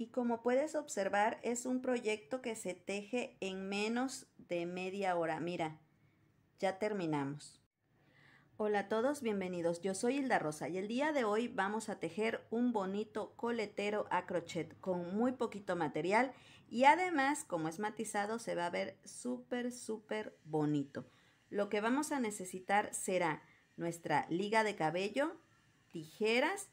y como puedes observar es un proyecto que se teje en menos de media hora. Mira, ya terminamos. Hola a todos, bienvenidos. Yo soy Hilda Rosa y el día de hoy vamos a tejer un bonito coletero a crochet con muy poquito material y además como es matizado se va a ver súper súper bonito. Lo que vamos a necesitar será nuestra liga de cabello, tijeras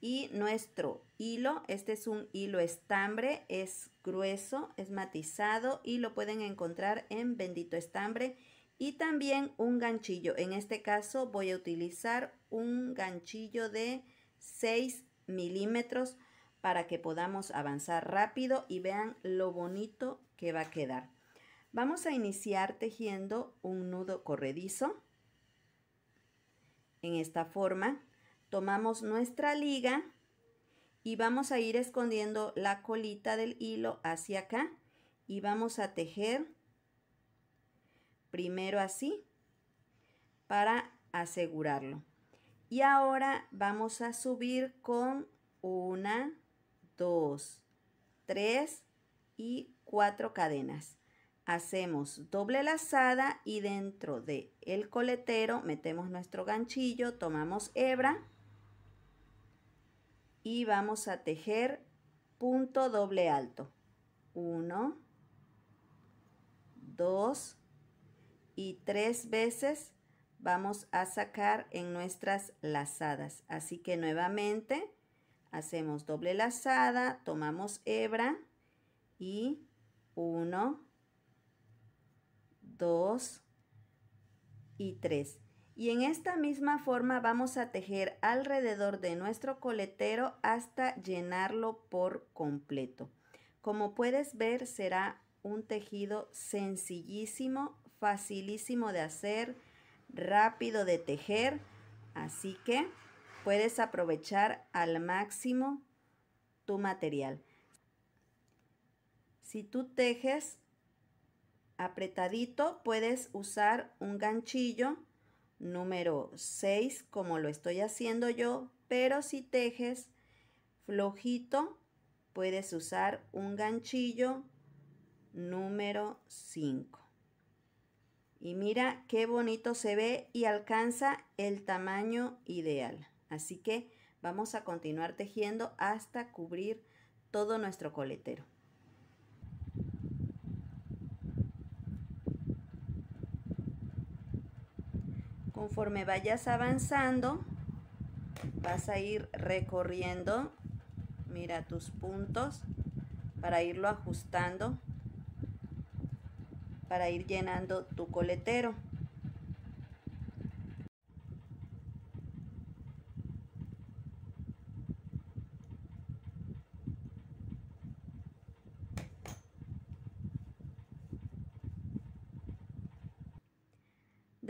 y nuestro hilo, este es un hilo estambre, es grueso, es matizado y lo pueden encontrar en Bendito Estambre. Y también un ganchillo, en este caso voy a utilizar un ganchillo de 6 milímetros para que podamos avanzar rápido y vean lo bonito que va a quedar. Vamos a iniciar tejiendo un nudo corredizo en esta forma tomamos nuestra liga y vamos a ir escondiendo la colita del hilo hacia acá y vamos a tejer primero así para asegurarlo. Y ahora vamos a subir con una, dos, tres y cuatro cadenas. Hacemos doble lazada y dentro de el coletero metemos nuestro ganchillo, tomamos hebra y vamos a tejer punto doble alto. uno dos y tres veces vamos a sacar en nuestras lazadas. Así que nuevamente hacemos doble lazada, tomamos hebra y uno dos y tres y en esta misma forma vamos a tejer alrededor de nuestro coletero hasta llenarlo por completo. Como puedes ver será un tejido sencillísimo, facilísimo de hacer, rápido de tejer, así que puedes aprovechar al máximo tu material. Si tú tejes apretadito, puedes usar un ganchillo número 6 como lo estoy haciendo yo, pero si tejes flojito puedes usar un ganchillo número 5. Y mira qué bonito se ve y alcanza el tamaño ideal. Así que vamos a continuar tejiendo hasta cubrir todo nuestro coletero. Conforme vayas avanzando, vas a ir recorriendo, mira tus puntos, para irlo ajustando, para ir llenando tu coletero.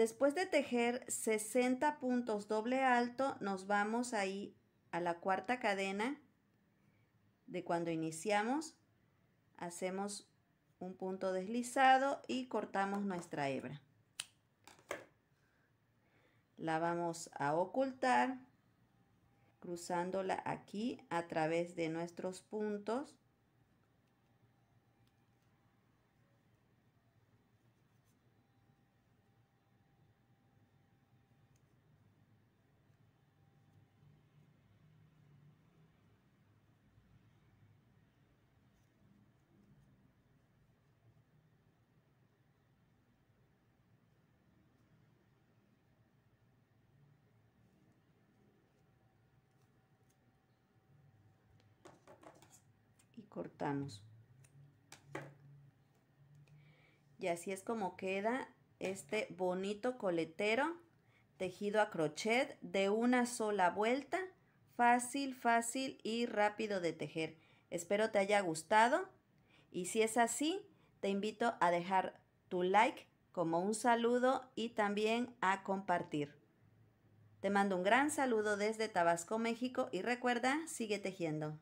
Después de tejer 60 puntos doble alto, nos vamos ahí a la cuarta cadena de cuando iniciamos. Hacemos un punto deslizado y cortamos nuestra hebra. La vamos a ocultar cruzándola aquí a través de nuestros puntos cortamos. Y así es como queda este bonito coletero tejido a crochet de una sola vuelta. Fácil, fácil y rápido de tejer. Espero te haya gustado y si es así, te invito a dejar tu like como un saludo y también a compartir. Te mando un gran saludo desde Tabasco, México y recuerda, sigue tejiendo.